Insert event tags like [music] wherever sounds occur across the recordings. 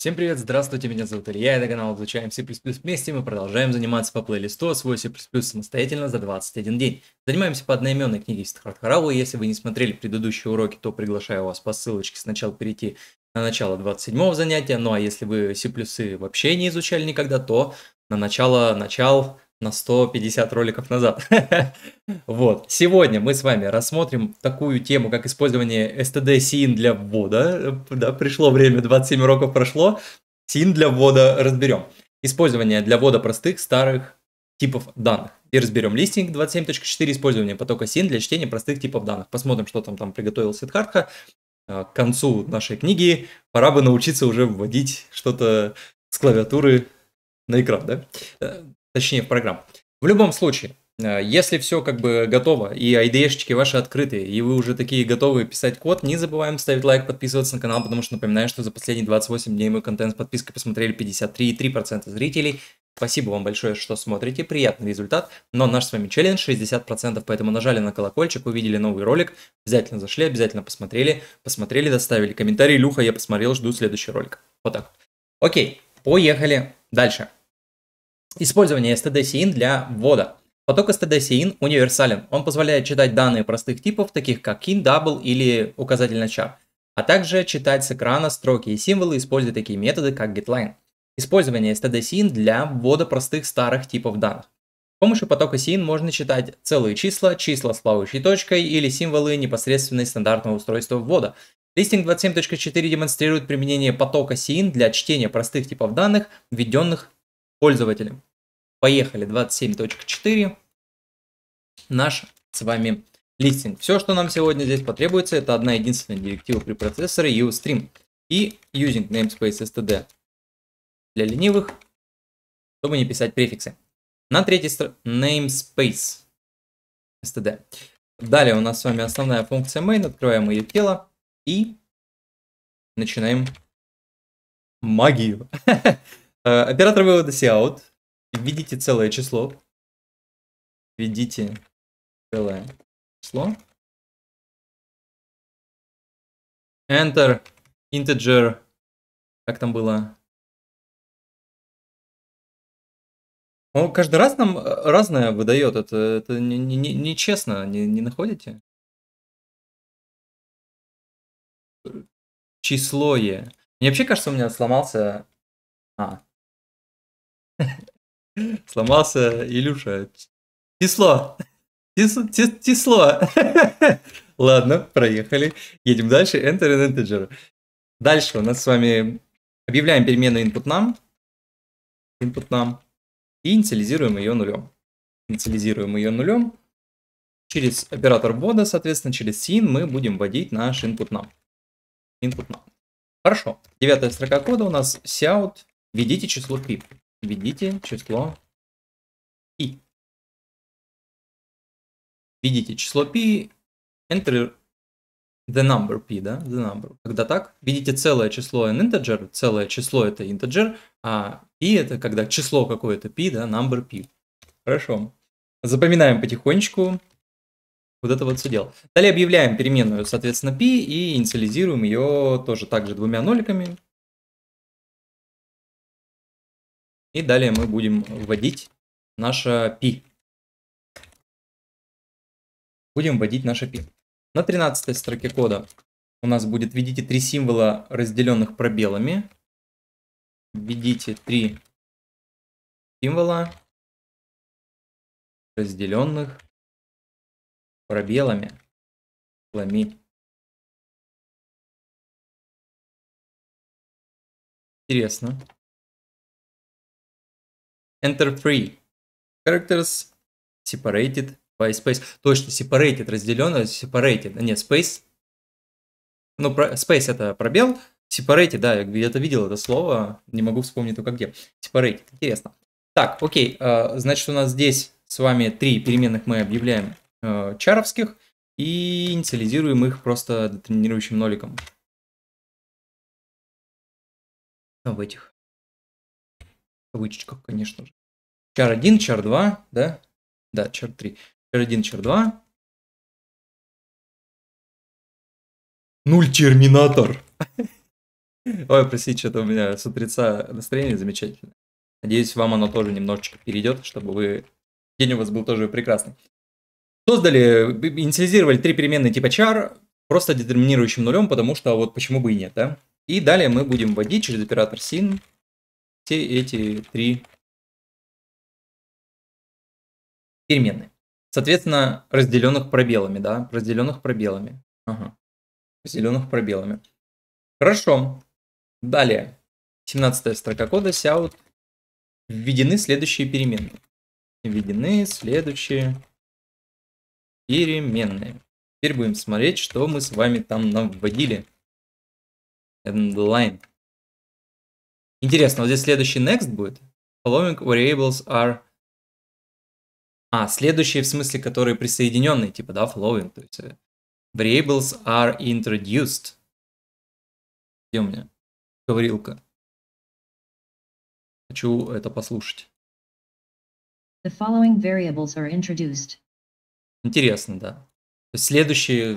Всем привет, здравствуйте, меня зовут Илья, это канал «Изучаем C++ вместе», мы продолжаем заниматься по плейлисту «Свой C++ самостоятельно за 21 день». Занимаемся по одноименной книге Сидхартхарау, если вы не смотрели предыдущие уроки, то приглашаю вас по ссылочке сначала перейти на начало 27 занятия, ну а если вы C++ вообще не изучали никогда, то на начало, начал на 150 роликов назад. [laughs] вот. Сегодня мы с вами рассмотрим такую тему, как использование STD SIN для ввода. Да, пришло время, 27 уроков прошло. SIN для ввода разберем. Использование для ввода простых старых типов данных. И разберем листинг 27.4, использование потока SIN для чтения простых типов данных. Посмотрим, что там, там приготовил Сидхартха. А, к концу нашей книги пора бы научиться уже вводить что-то с клавиатуры на экран, да? точнее в программу. В любом случае, э, если все как бы готово, и IDE-шечки ваши открыты, и вы уже такие готовы писать код, не забываем ставить лайк, подписываться на канал, потому что напоминаю, что за последние 28 дней мой контент с подпиской посмотрели 53,3% зрителей. Спасибо вам большое, что смотрите, приятный результат, но наш с вами челлендж 60%, поэтому нажали на колокольчик, увидели новый ролик, обязательно зашли, обязательно посмотрели, посмотрели, доставили комментарий, Люха, я посмотрел, жду следующий ролик. Вот так. Окей, поехали дальше. Использование std для ввода. Поток std универсален. Он позволяет читать данные простых типов, таких как kin, double или указатель на начала, а также читать с экрана строки и символы, используя такие методы, как getLine. Использование std для ввода простых старых типов данных. С помощью потока SIN можно читать целые числа, числа с плавающей точкой или символы непосредственной стандартного устройства ввода. Листинг 27.4 демонстрирует применение потока SIN для чтения простых типов данных, введенных пользователям. Поехали, 27.4, наш с вами листинг. Все, что нам сегодня здесь потребуется, это одна единственная директива при процессоре UStream и using namespace std для ленивых, чтобы не писать префиксы. На третьей стороне namespace std. Далее у нас с вами основная функция main, открываем ее тело и начинаем магию. [laughs] Э, оператор вывода cout. Введите целое число. Введите целое число. Enter integer. Как там было? Он каждый раз нам э, разное выдает. Это, это нечестно, не, не, не, честно, не, не находите? Число Е. Мне вообще кажется, у меня сломался... А, [laughs] Сломался Илюша. Тесло. Тес, тесло. [laughs] Ладно, проехали. Едем дальше. Enter and integer. Дальше у нас с вами объявляем переменную input нам. Input нам. И инициализируем ее нулем. Инициализируем ее нулем. Через оператор ввода, соответственно, через sin мы будем вводить наш input нам. Input нам. Хорошо. Девятая строка кода у нас cout. Введите число пип введите число π. Введите число π, enter the number p, да, the number. Когда так, видите целое число an integer, целое число это integer, а p это когда число какое-то p, да, number p. Хорошо. Запоминаем потихонечку вот это вот все дело. Далее объявляем переменную, соответственно, p и инициализируем ее тоже также двумя ноликами, И далее мы будем вводить наше пи. Будем вводить наше пи. На 13 строке кода у нас будет, введите три символа, разделенных пробелами. Введите три символа, разделенных пробелами. Ломи. Интересно. Enter 3. Characters separated by space. Точно, separated разделено, separated. А, нет, space. Ну, space это пробел. Separated, да, я где-то видел это слово. Не могу вспомнить только где. Separated, интересно. Так, окей, а, значит у нас здесь с вами три переменных мы объявляем а, чаровских и инициализируем их просто тренирующим ноликом. В этих кавычечках, конечно же. Чар 1, чар 2, да? Да, чар 3. Чар 1, чар 2. Нуль терминатор. Ой, простите, что-то у меня с утреца настроение замечательное. Надеюсь, вам оно тоже немножечко перейдет, чтобы вы... День у вас был тоже прекрасный. Создали, инициализировали три переменные типа char, просто детерминирующим нулем, потому что вот почему бы и нет, да? И далее мы будем вводить через оператор sin все эти три переменные. Соответственно, разделенных пробелами, да, разделенных пробелами. Ага. Разделенных пробелами. Хорошо. Далее. 17 строка кода Shout. Введены следующие переменные. Введены следующие переменные. Теперь будем смотреть, что мы с вами там навводили. Endline. Интересно, вот здесь следующий next будет. Following variables are... А, следующие в смысле, которые присоединенные, типа, да, following. То есть э, variables are introduced. Где у меня говорилка? Хочу это послушать. The following variables are introduced. Интересно, да. То есть следующие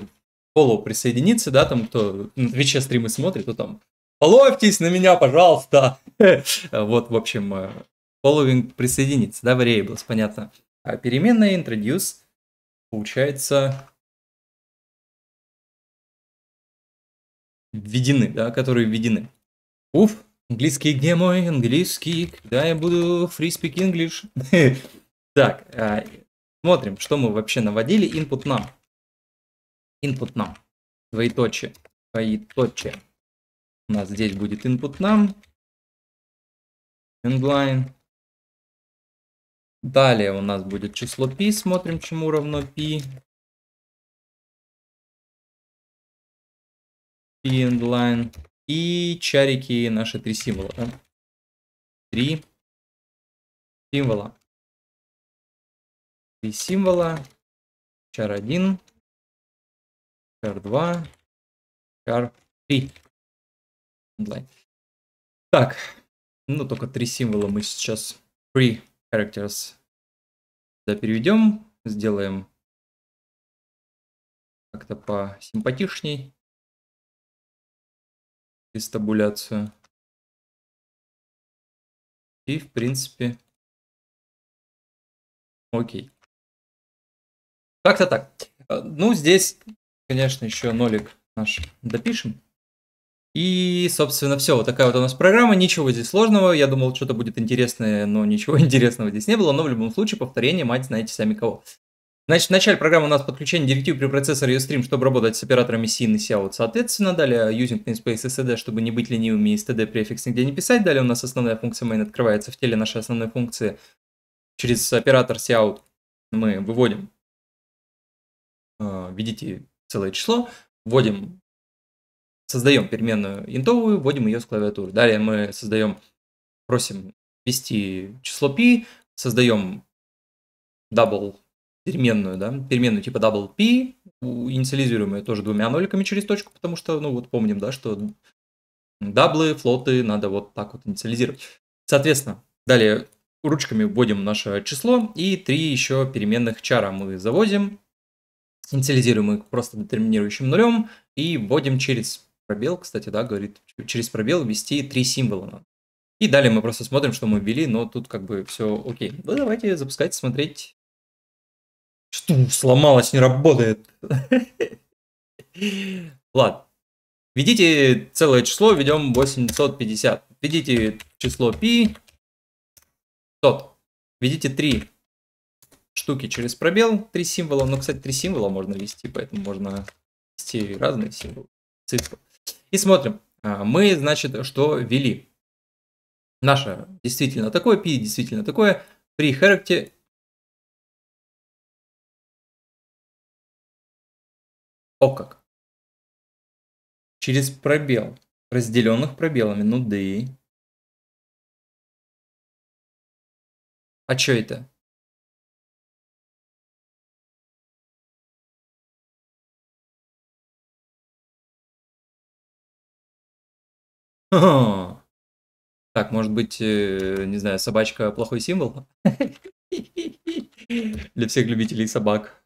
follow присоединиться, да, там кто на Твиче стримы смотрит, то там Половьтесь на меня, пожалуйста. [laughs] вот, в общем, following э, присоединится, да, variables, понятно. А переменная introduce получается введены, да, которые введены. Уф, английский, где мой английский, когда я буду free speak English? [laughs] так, а, смотрим, что мы вообще наводили. Input нам. Input нам. Двоеточие. Двоеточие. У нас здесь будет input нам. Inline. Далее у нас будет число пи Смотрим, чему равно пи p inline. И чарики наши три символа. Да? Три символа. Три символа. Чар 1, чар 2, чар 3 онлайн. Так, ну только три символа мы сейчас при characters да, переведем, сделаем как-то по симпатичней дестабуляцию. И, в принципе, окей. Как-то так. Э, ну, здесь, конечно, еще нолик наш допишем. И, собственно, все, вот такая вот у нас программа, ничего здесь сложного, я думал, что-то будет интересное, но ничего [laughs] интересного здесь не было, но в любом случае повторение, мать знаете сами кого. Значит, в начале программы у нас подключение директив при процессоре UStream, чтобы работать с операторами SIN и SIAUT, соответственно. Далее using namespace STD, чтобы не быть ленивыми и STD префикс нигде не писать. Далее у нас основная функция main открывается в теле нашей основной функции. Через оператор SIAUT мы выводим, э, видите, целое число, вводим создаем переменную интовую, вводим ее с клавиатуры. Далее мы создаем, просим ввести число p, создаем double переменную, да, переменную типа double p, инициализируем ее тоже двумя ноликами через точку, потому что, ну вот помним, да, что даблы, флоты надо вот так вот инициализировать. Соответственно, далее ручками вводим наше число и три еще переменных чара мы заводим, инициализируем их просто детерминирующим нулем и вводим через пробел, кстати, да, говорит, через пробел ввести три символа И далее мы просто смотрим, что мы ввели, но тут как бы все окей. Ну, давайте запускать, смотреть. Что сломалось, не работает. [laughs] Ладно. Введите целое число, введем 850. Введите число пи, тот. Введите три штуки через пробел, три символа. Ну, кстати, три символа можно вести, поэтому можно вести разные символы, цифры. И смотрим, а, мы, значит, что ввели. Наше действительно такое, пи действительно такое. При характере, О как. Через пробел. Разделенных пробелами. Ну да и. А что это? [laughs] Так, может быть, э, не знаю, собачка плохой символ? [laughs] Для всех любителей собак.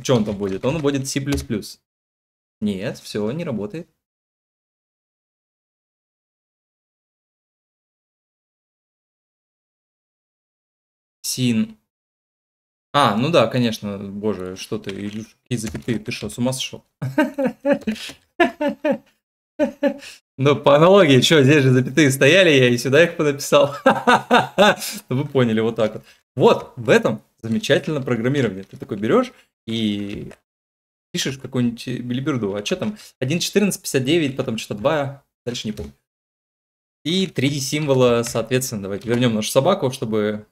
Что он там будет? Он будет C++. Нет, все, не работает. Син. А, ну да, конечно, боже, что ты, Илюш, какие запятые, ты что, с ума сошел? [laughs] Ну, по аналогии, что, здесь же запятые стояли, я и сюда их понаписал. [laughs] Ну, вы поняли, вот так вот. Вот, в этом замечательно программирование. Ты такой берешь и пишешь какую-нибудь билиберду. А что там? 1.14, 59, потом что-то 2, дальше не помню. И три символа, соответственно, давайте вернем нашу собаку, чтобы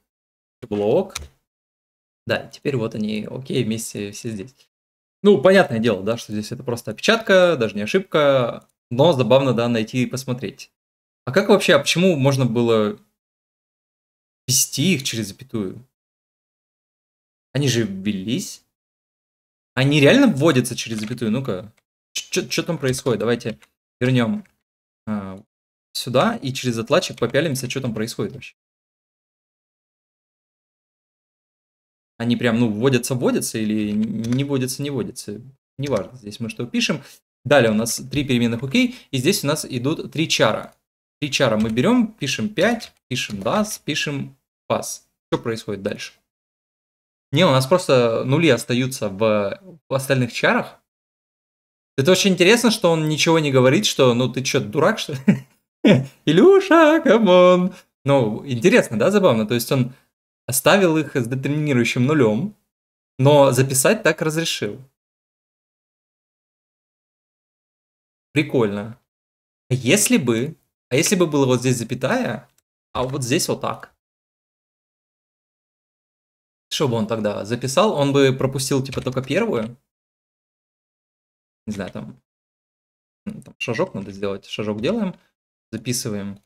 было ок. Да, теперь вот они, окей, вместе все здесь. Ну, понятное дело, да, что здесь это просто опечатка, даже не ошибка, но забавно, да, найти и посмотреть. А как вообще, а почему можно было вести их через запятую? Они же ввелись. Они реально вводятся через запятую? Ну-ка, что там происходит? Давайте вернем а, сюда и через отладчик попялимся, что там происходит вообще. Они прям, ну, вводятся-вводятся или не вводятся-не вводятся. Неважно, здесь мы что пишем. Далее у нас три переменных OK, и здесь у нас идут три чара. Три чара мы берем, пишем 5, пишем das, пишем pass. Что происходит дальше? Не, у нас просто нули остаются в, в остальных чарах. Это очень интересно, что он ничего не говорит, что ну ты что, дурак что ли? [laughs] Илюша, камон! Ну, интересно, да, забавно? То есть он оставил их с детерминирующим нулем, но записать так разрешил. Прикольно. А если бы... А если бы было вот здесь запятая, а вот здесь вот так? Что бы он тогда записал? Он бы пропустил, типа, только первую? Не знаю, там... там шажок надо сделать. Шажок делаем, записываем.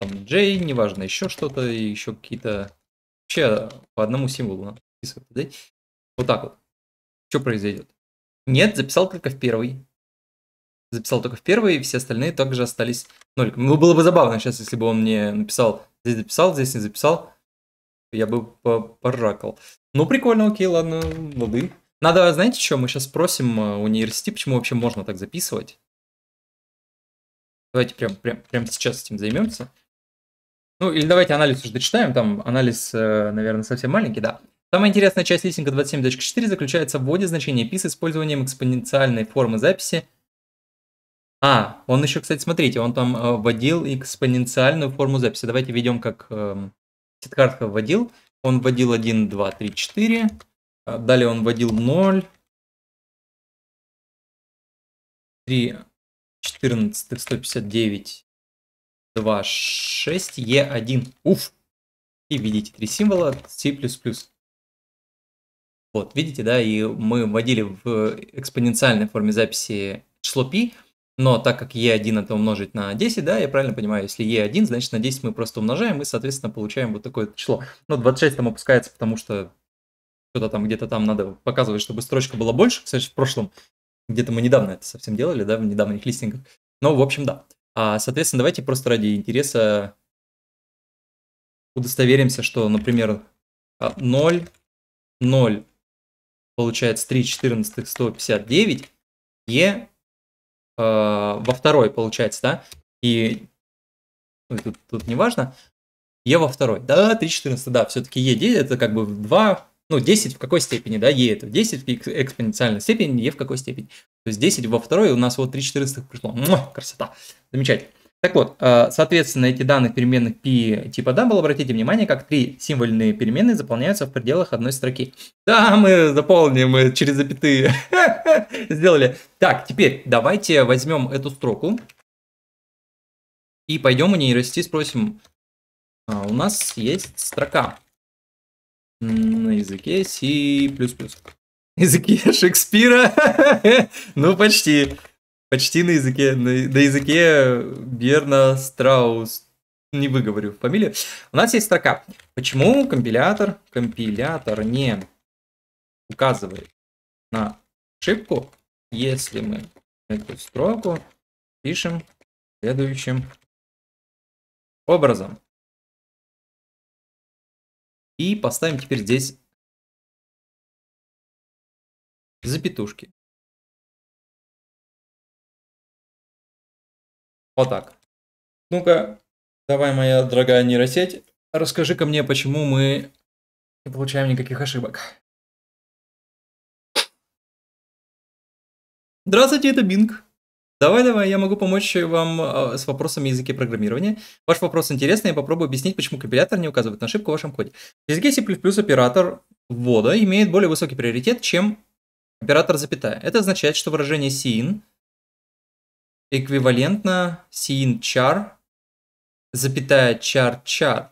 Там J, неважно, еще что-то, еще какие-то... Вообще по одному символу надо записывать. Да? Вот так вот. Что произойдет? Нет, записал только в первый записал только в первый, все остальные также остались ноль. Ну, было бы забавно сейчас, если бы он мне написал, здесь записал, здесь не записал, я бы поракал. Ну, прикольно, окей, ладно, лады. Надо, знаете что, мы сейчас спросим э, у университета, почему вообще можно так записывать. Давайте прям, прям, прям сейчас этим займемся. Ну, или давайте анализ уже дочитаем, там анализ, э, наверное, совсем маленький, да. Самая интересная часть листинга 27.4 заключается в вводе значения пис с использованием экспоненциальной формы записи а, он еще, кстати, смотрите, он там э, вводил экспоненциальную форму записи. Давайте введем, как э, Сидхартха вводил. Он вводил 1, 2, 3, 4. Далее он вводил 0, 3, 14, 159, 2, 6, е 1 Уф! И видите, три символа C++. Вот, видите, да, и мы вводили в э, экспоненциальной форме записи число π, но так как e1 это умножить на 10, да, я правильно понимаю, если e1, значит на 10 мы просто умножаем и, соответственно, получаем вот такое число. Но ну, 26 там опускается, потому что что-то там где-то там надо показывать, чтобы строчка была больше. Кстати, в прошлом где-то мы недавно это совсем делали, да, в недавних листингах. но в общем, да. А, соответственно, давайте просто ради интереса удостоверимся, что, например, 0, а, 0, получается 3 14 159, e э, во второй, получается, да? И ну, тут, тут не важно. Е во второй. Да, 3.14, да, все-таки Е10 это как бы 2, ну, 10 в какой степени, да, Е это 10 в экспоненциальной степени, Е в какой степени. То есть 10 во второй у нас вот 3.14 пришло. Муа, красота. Замечательно. Так вот, э, соответственно, эти данные переменных p типа double, обратите внимание, как три символьные переменные заполняются в пределах одной строки. Да, мы заполним через запятые. [laughs] Сделали. Так, теперь давайте возьмем эту строку и пойдем у нейросети спросим. А, у нас есть строка на языке C++. Языке [laughs] Шекспира? [laughs] ну, почти. Почти на языке, на, на языке Берна Страус. Не выговорю фамилию. У нас есть строка. Почему компилятор, компилятор не указывает на ошибку, если мы эту строку пишем следующим образом. И поставим теперь здесь запятушки. Вот так. Ну-ка, давай, моя дорогая нейросеть, расскажи-ка мне, почему мы не получаем никаких ошибок. Здравствуйте, это Бинг. Давай, давай, я могу помочь вам а, с вопросами языке программирования. Ваш вопрос интересный, я попробую объяснить, почему компилятор не указывает на ошибку в вашем коде. В языке C++ оператор ввода имеет более высокий приоритет, чем оператор запятая. Это означает, что выражение sin эквивалентно sin char, запятая char char.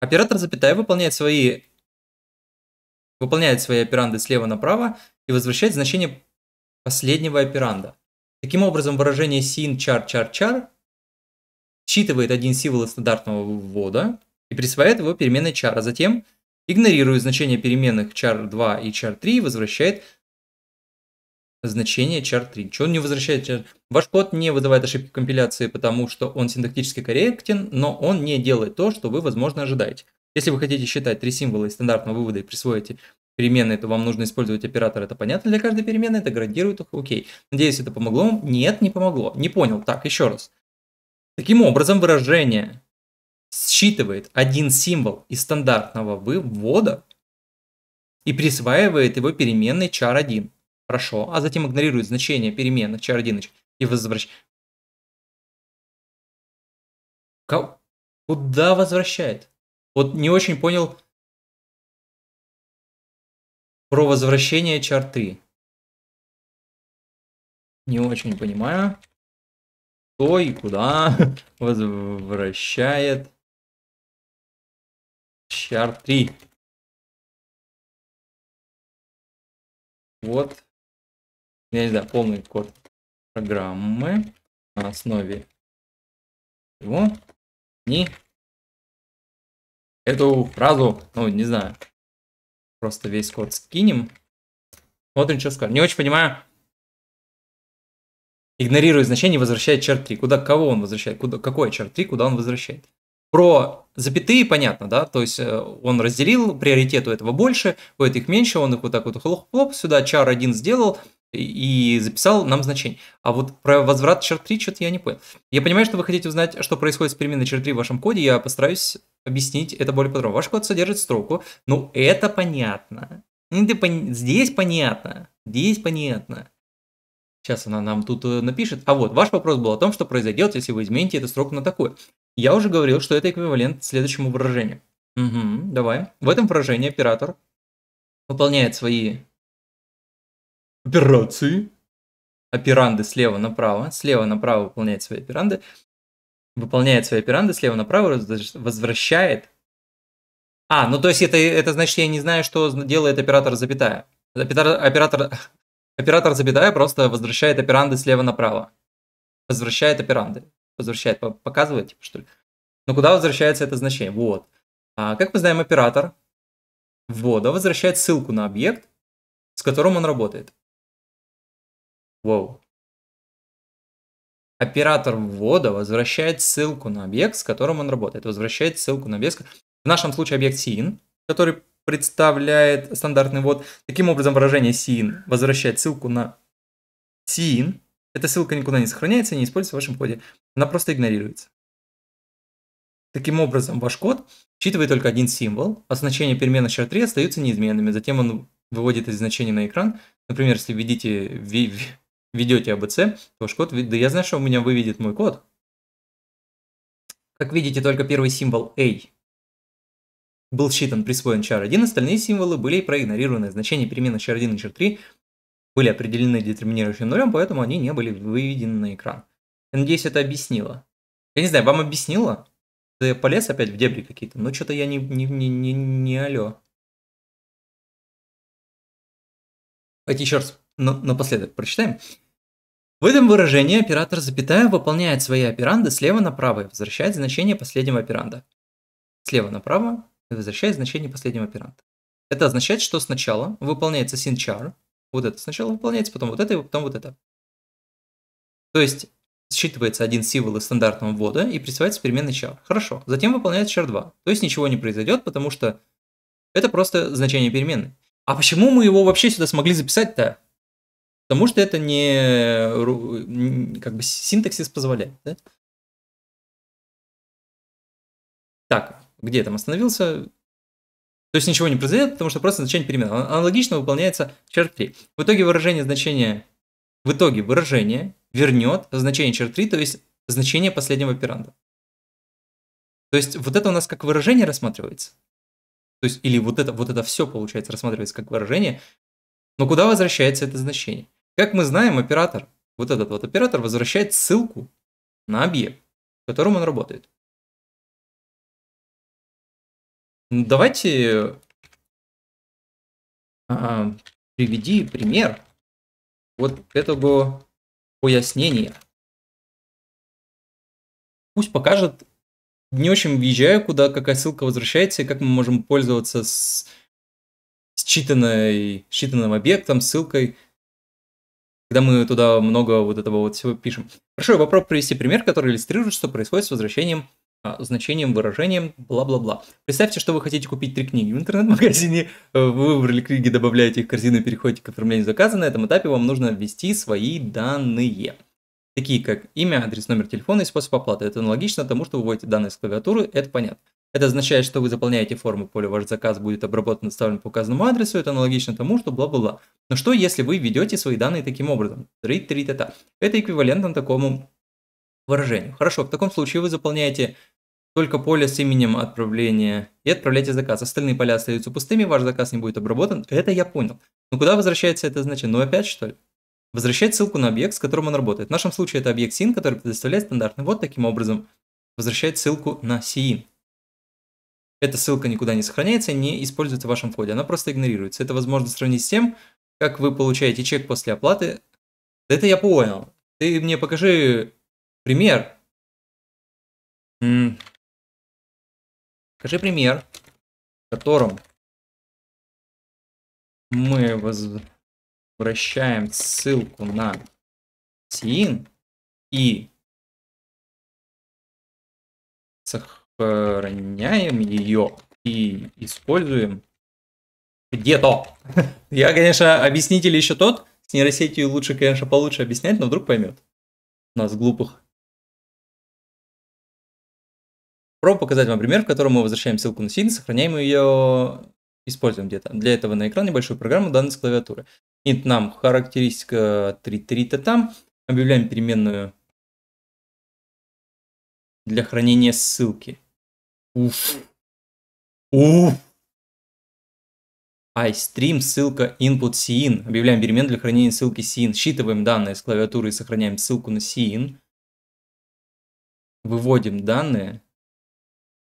Оператор запятая выполняет свои выполняет свои операнды слева направо и возвращает значение последнего операнда. Таким образом, выражение sin char char char считывает один символ из стандартного ввода и присваивает его переменной char, а затем игнорирует значение переменных char2 и char3 и возвращает значение char3. Чего он не возвращает char Ваш код не вызывает ошибки компиляции, потому что он синтактически корректен, но он не делает то, что вы, возможно, ожидаете. Если вы хотите считать три символа из стандартного вывода и присвоите переменные, то вам нужно использовать оператор, это понятно для каждой переменной, это градирует их, окей. Надеюсь, это помогло вам? Нет, не помогло. Не понял. Так, еще раз. Таким образом, выражение считывает один символ из стандартного вывода и присваивает его переменной char1. Хорошо. А затем игнорирует значение переменных char и возвращ... Куда возвращает? Вот не очень понял про возвращение Чар 3 Не очень понимаю, кто и куда [laughs] возвращает Чар 3 Вот я не знаю полный код программы на основе его не эту фразу, ну, не знаю, просто весь код скинем. Смотрим, что скажет. Не очень понимаю. Игнорирует значение, возвращает черт 3. Куда, кого он возвращает? Куда, какое черт 3, куда он возвращает? Про запятые понятно, да, то есть э, он разделил, приоритет у этого больше, у этих меньше, он их вот так вот хлоп-хлоп сюда, char один сделал, и записал нам значение. А вот про возврат черт 3 что-то я не понял. Я понимаю, что вы хотите узнать, что происходит с переменной черт 3 в вашем коде, я постараюсь объяснить это более подробно. Ваш код содержит строку, ну это понятно. Здесь понятно, здесь понятно. Сейчас она нам тут э, напишет. А вот, ваш вопрос был о том, что произойдет, если вы измените эту строку на такую. Я уже говорил, что это эквивалент следующему выражению. Угу, давай. В этом выражении оператор выполняет свои операции, операнды слева направо, слева направо выполняет свои операнды, выполняет свои операнды слева направо, возвращает. А, ну то есть это, это значит, я не знаю, что делает оператор запятая. Оператор, оператор, оператор запятая просто возвращает операнды слева направо. Возвращает операнды возвращает, показывает, типа, что ли. Но куда возвращается это значение? Вот. А, как мы знаем, оператор ввода возвращает ссылку на объект, с которым он работает. Wow. Оператор ввода возвращает ссылку на объект, с которым он работает. Возвращает ссылку на объект. В нашем случае объект sin, который представляет стандартный ввод. Таким образом, выражение sin возвращает ссылку на sin, эта ссылка никуда не сохраняется не используется в вашем коде. Она просто игнорируется. Таким образом, ваш код считывает только один символ, а значения переменных чертри остаются неизменными. Затем он выводит эти значения на экран. Например, если введите, ведете ABC, то ваш код... Да я знаю, что у меня выведет мой код. Как видите, только первый символ A был считан, присвоен char1, остальные символы были проигнорированы. Значения переменных char1 и char3 были определены детерминирующим нулем, поэтому они не были выведены на экран. Я надеюсь, это объяснило. Я не знаю, вам объяснило? Ты полез опять в дебри какие-то? Ну, что-то я не, не, не, не, не алё. Давайте еще раз но, напоследок прочитаем. В этом выражении оператор запятая выполняет свои операнды слева направо и возвращает значение последнего операнда. Слева направо и возвращает значение последнего операнда. Это означает, что сначала выполняется синчар, вот это сначала выполняется, потом вот это, и потом вот это. То есть считывается один символ из стандартного ввода и присваивается переменной char. Хорошо. Затем выполняется char2. То есть ничего не произойдет, потому что это просто значение переменной. А почему мы его вообще сюда смогли записать-то? Потому что это не как бы синтаксис позволяет. Да? Так, где я там остановился? То есть ничего не произойдет, потому что просто значение переменного. А, аналогично выполняется черт 3. В итоге выражение значения, в итоге выражение вернет значение черт 3, то есть значение последнего операнда. То есть вот это у нас как выражение рассматривается. То есть или вот это, вот это все получается рассматривается как выражение, но куда возвращается это значение? Как мы знаем, оператор, вот этот вот оператор возвращает ссылку на объект, в котором он работает. Давайте а, приведи пример вот этого пояснения. Пусть покажет, не очень въезжаю куда, какая ссылка возвращается, и как мы можем пользоваться с считанной, считанным объектом, ссылкой, когда мы туда много вот этого вот всего пишем. Хорошо, я попробую привести пример, который иллюстрирует, что происходит с возвращением а, значением, выражением, бла-бла-бла. Представьте, что вы хотите купить три книги в интернет-магазине, э, вы выбрали книги, добавляете их в корзину переходите к оформлению заказа. На этом этапе вам нужно ввести свои данные, такие как имя, адрес, номер телефона и способ оплаты. Это аналогично тому, что вы вводите данные с клавиатуры, это понятно. Это означает, что вы заполняете форму поле ваш заказ будет обработан и доставлен по указанному адресу, это аналогично тому, что бла-бла-бла. Но что, если вы ведете свои данные таким образом? три три та та Это эквивалентно такому выражению. Хорошо, в таком случае вы заполняете только поле с именем отправления и отправляйте заказ. Остальные поля остаются пустыми, ваш заказ не будет обработан. Это я понял. Но ну, куда возвращается это значение? Ну опять что ли? Возвращать ссылку на объект, с которым он работает. В нашем случае это объект SIN, который предоставляет стандартный. Вот таким образом возвращает ссылку на SIN. Эта ссылка никуда не сохраняется, не используется в вашем коде. Она просто игнорируется. Это возможно сравнить с тем, как вы получаете чек после оплаты. Это я понял. Ты мне покажи пример. Скажи пример, в котором мы возвращаем ссылку на син и сохраняем ее и используем где-то. [laughs] Я, конечно, объяснитель еще тот. С нейросетью лучше, конечно, получше объяснять, но вдруг поймет. Нас глупых. Попробую показать вам пример, в котором мы возвращаем ссылку на син, сохраняем ее, используем где-то. Для этого на экран небольшую программу данной с клавиатуры. Int нам характеристика 3.3-то там. Объявляем переменную для хранения ссылки. Уф. Уф. iStream ссылка input sin. Объявляем перемен для хранения ссылки sin. Считываем данные с клавиатуры и сохраняем ссылку на sin. Выводим данные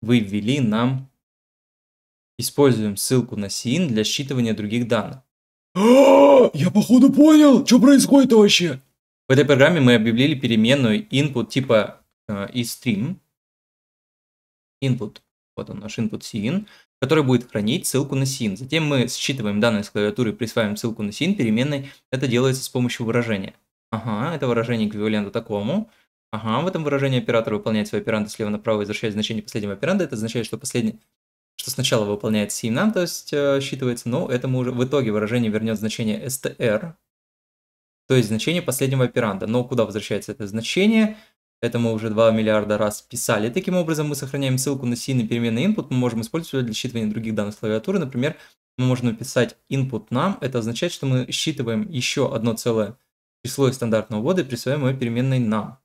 вы ввели нам... Используем ссылку на СИИН для считывания других данных. [gasps] Я походу понял, что происходит вообще. В этой программе мы объявили переменную input типа э, stream Input, вот он наш input CIN, который будет хранить ссылку на CIN. Затем мы считываем данные с клавиатуры, присваиваем ссылку на CIN переменной. Это делается с помощью выражения. Ага, это выражение эквивалентно такому. Ага, в этом выражении оператор выполняет свой операнд слева направо, и возвращает значение последнего операнда. Это означает, что последний, что сначала выполняет нам, то есть э, считывается, но этому уже в итоге выражение вернет значение str, то есть значение последнего операнда. Но куда возвращается это значение? Это мы уже 2 миллиарда раз писали. Таким образом, мы сохраняем ссылку на сильный переменный input, мы можем использовать для считывания других данных клавиатуры. Например, мы можем написать input нам. Это означает, что мы считываем еще одно целое число из стандартного ввода и присваиваем его переменной нам.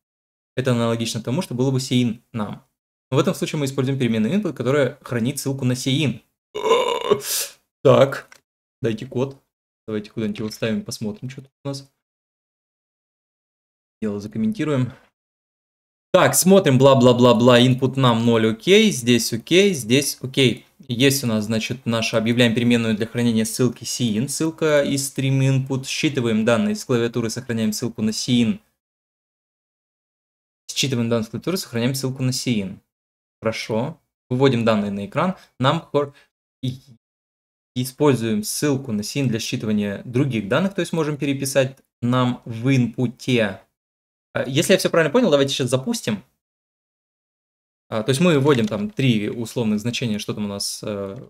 Это аналогично тому, что было бы sein нам. в этом случае мы используем переменную input, которая хранит ссылку на sein. [gasps] Так, дайте код. Давайте куда-нибудь его ставим, посмотрим, что тут у нас. Дело закомментируем. Так, смотрим, бла-бла-бла-бла, input нам 0, окей, здесь окей, здесь окей. Есть у нас, значит, наша, объявляем переменную для хранения ссылки sin, ссылка из stream input, считываем данные с клавиатуры, сохраняем ссылку на sin Считываем данную скульптуру, сохраняем ссылку на Сиин. Хорошо. Выводим данные на экран. Нам используем ссылку на Сиин для считывания других данных, то есть можем переписать нам в инпуте. А, если я все правильно понял, давайте сейчас запустим. А, то есть мы вводим там три условных значения, что там у нас 1s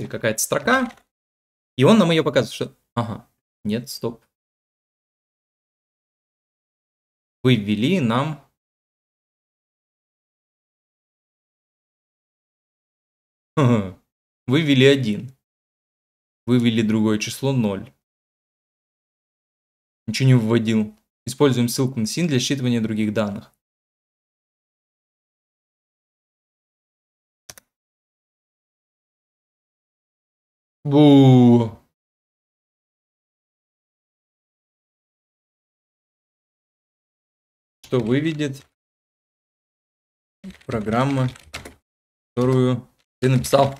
э, и какая-то строка, и он нам ее показывает, что... Ага, нет, стоп. Вывели нам [laughs] Вывели один. Вывели другое число 0. Ничего не вводил. Используем ссылку на син для считывания других данных. Бу. что выведет программа, которую ты написал.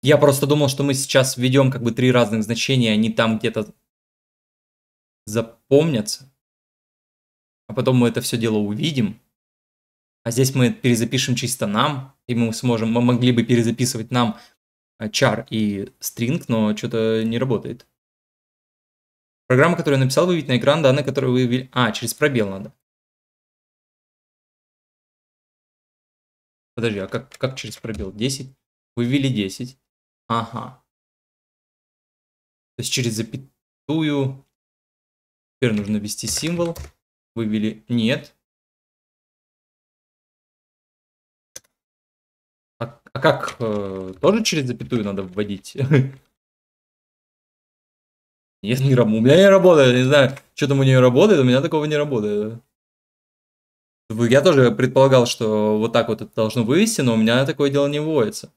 Я просто думал, что мы сейчас введем как бы три разных значения, они там где-то запомнятся. А потом мы это все дело увидим. А здесь мы перезапишем чисто нам, и мы сможем, мы могли бы перезаписывать нам, char э, и string, но что-то не работает. Программа, которую я написал, выведет на экран данные, которые вы ввели. А, через пробел надо. Подожди, а как, как через пробел? 10? Вы ввели 10. Ага. То есть через запятую. Теперь нужно ввести символ. Вывели нет. А как? Э, тоже через запятую надо вводить? Нет, [laughs] не работает. У меня не работает, не знаю, что там у нее работает, у меня такого не работает. Я тоже предполагал, что вот так вот это должно вывести, но у меня такое дело не вводится.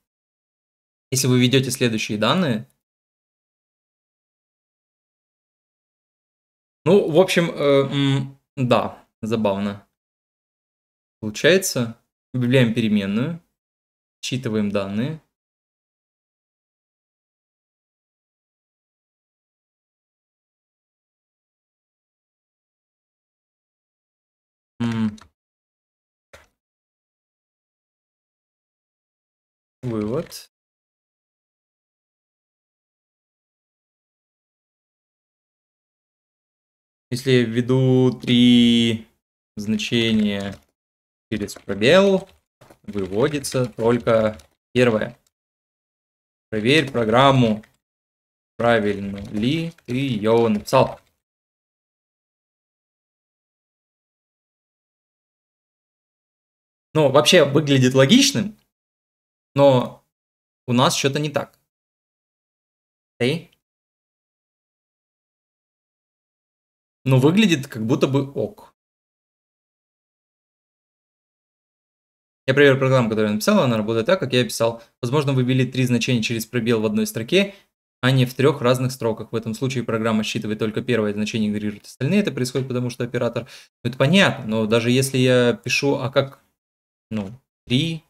Если вы ведете следующие данные... Ну, в общем, э, да, забавно. Получается, объявляем переменную. Считываем данные. Вывод. Если я введу три значения через пробел, выводится только первое. Проверь программу, правильно ли ты ее написал. Ну, вообще выглядит логичным, но у нас что-то не так. Эй. Okay. Но выглядит как будто бы ок. Я проверил программу, которую я написал, она работает так, как я описал. Возможно, вы ввели три значения через пробел в одной строке, а не в трех разных строках. В этом случае программа считывает только первое значение и игнорирует остальные. Это происходит потому, что оператор... Ну, это понятно, но даже если я пишу, а как... Ну, три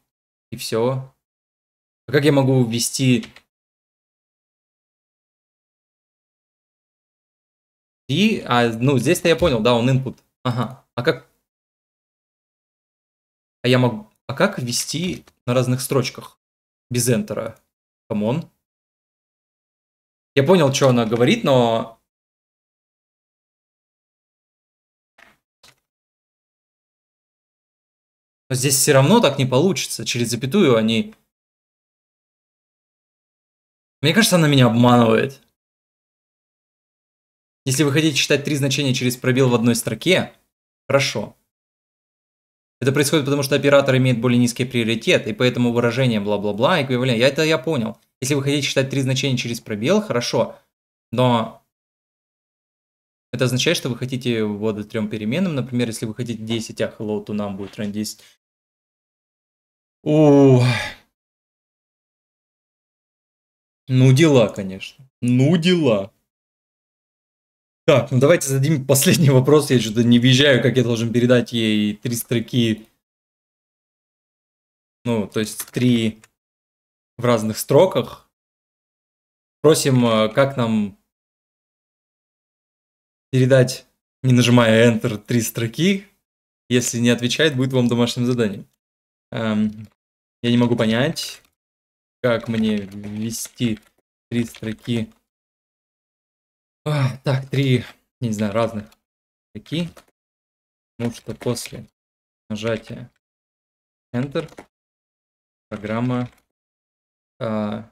и все. А как я могу ввести... И, а, ну, здесь-то я понял, да, он input. Ага. А как... А я могу... А как ввести на разных строчках? Без энтера. Камон. Я понял, что она говорит, но... Но здесь все равно так не получится. Через запятую они... Мне кажется, она меня обманывает. Если вы хотите читать три значения через пробел в одной строке, хорошо. Это происходит потому, что оператор имеет более низкий приоритет, и поэтому выражение бла-бла-бла эквивалент. Я это я понял. Если вы хотите считать три значения через пробел, хорошо. Но это означает, что вы хотите ввода трем переменным. Например, если вы хотите 10, а hello to нам будет равен 10. О, ну дела, конечно. Ну дела. Так, ну давайте зададим последний вопрос. Я что-то не въезжаю, как я должен передать ей три строки. Ну, то есть три в разных строках. Просим, э, как нам передать, не нажимая Enter, три строки. Если не отвечает, будет вам домашним заданием. Эм, я не могу понять, как мне ввести три строки а, так, три, не знаю, разных такие. Потому что после нажатия Enter программа а,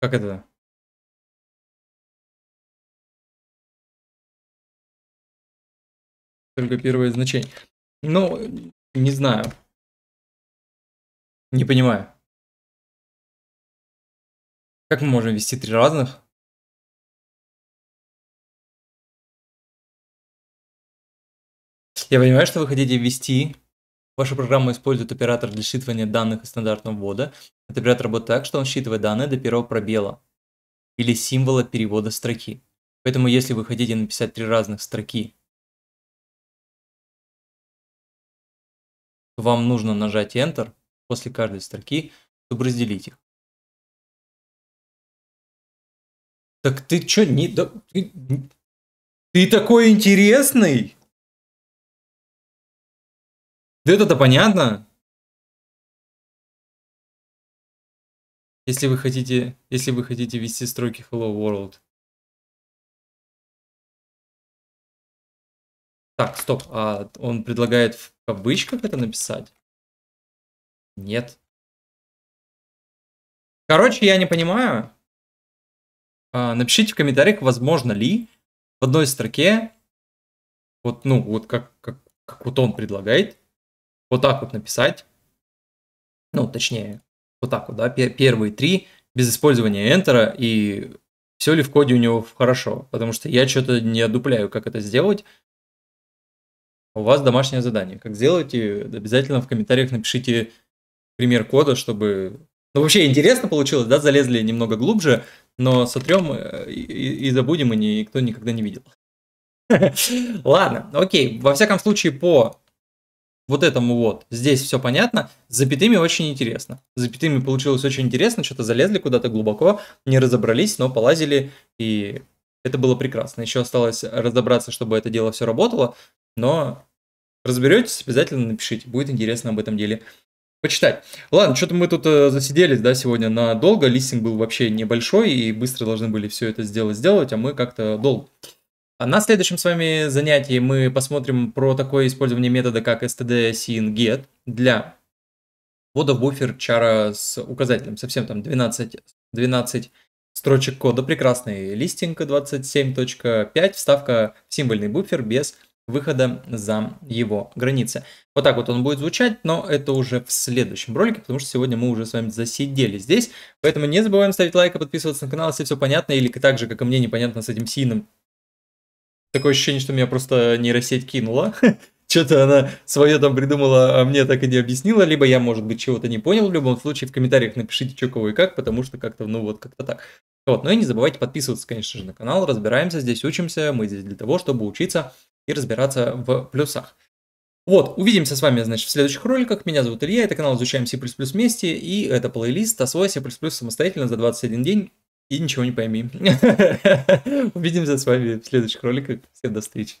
как это только первое значение. Ну, не знаю. Не понимаю. Как мы можем вести три разных? Я понимаю, что вы хотите ввести. ваша программа использует оператор для считывания данных из стандартного ввода. Этот оператор работает так, что он считывает данные до первого пробела или символа перевода строки. Поэтому если вы хотите написать три разных строки, вам нужно нажать Enter после каждой строки, чтобы разделить их. Так ты чё, не... Да, ты, ты такой интересный? Да это-то понятно. Если вы хотите, если вы хотите вести строки Hello World. Так, стоп, а он предлагает в кавычках это написать? Нет. Короче, я не понимаю. А, напишите в комментариях, возможно ли в одной строке, вот, ну, вот как, как, как вот он предлагает, вот так вот написать, ну, точнее, вот так вот, да, первые три, без использования Enter, и все ли в коде у него хорошо, потому что я что-то не одупляю, как это сделать. У вас домашнее задание. Как сделаете, обязательно в комментариях напишите пример кода, чтобы... Ну, вообще интересно получилось, да, залезли немного глубже но сотрем э, и, и забудем, и никто никогда не видел. [laughs] Ладно, окей. Во всяком случае, по вот этому вот. Здесь все понятно. С запятыми очень интересно. С запятыми получилось очень интересно. Что-то залезли куда-то глубоко, не разобрались, но полазили. И это было прекрасно. Еще осталось разобраться, чтобы это дело все работало. Но разберетесь, обязательно напишите. Будет интересно об этом деле почитать. Ладно, что-то мы тут э, засиделись, да, сегодня надолго. Листинг был вообще небольшой, и быстро должны были все это сделать, сделать, а мы как-то долго. А на следующем с вами занятии мы посмотрим про такое использование метода, как std sin get для ввода в буфер чара с указателем. Совсем там 12, 12 строчек кода. Прекрасный листинг 27.5, вставка в символьный буфер без выхода за его границы. Вот так вот он будет звучать, но это уже в следующем ролике, потому что сегодня мы уже с вами засидели здесь. Поэтому не забываем ставить лайк и подписываться на канал, если все понятно, или так же, как и мне, непонятно с этим сином. Такое ощущение, что меня просто нейросеть кинула. [laughs] Что-то она свое там придумала, а мне так и не объяснила. Либо я, может быть, чего-то не понял. В любом случае, в комментариях напишите, что кого и как, потому что как-то, ну вот, как-то так. Вот, ну и не забывайте подписываться, конечно же, на канал. Разбираемся здесь, учимся. Мы здесь для того, чтобы учиться и разбираться в плюсах. Вот, увидимся с вами, значит, в следующих роликах. Меня зовут Илья, это канал «Изучаем C++ вместе», и это плейлист «Освой «А C++ самостоятельно за 21 день и ничего не пойми». [laughs] Увидимся с вами в следующих роликах. Всем до встречи.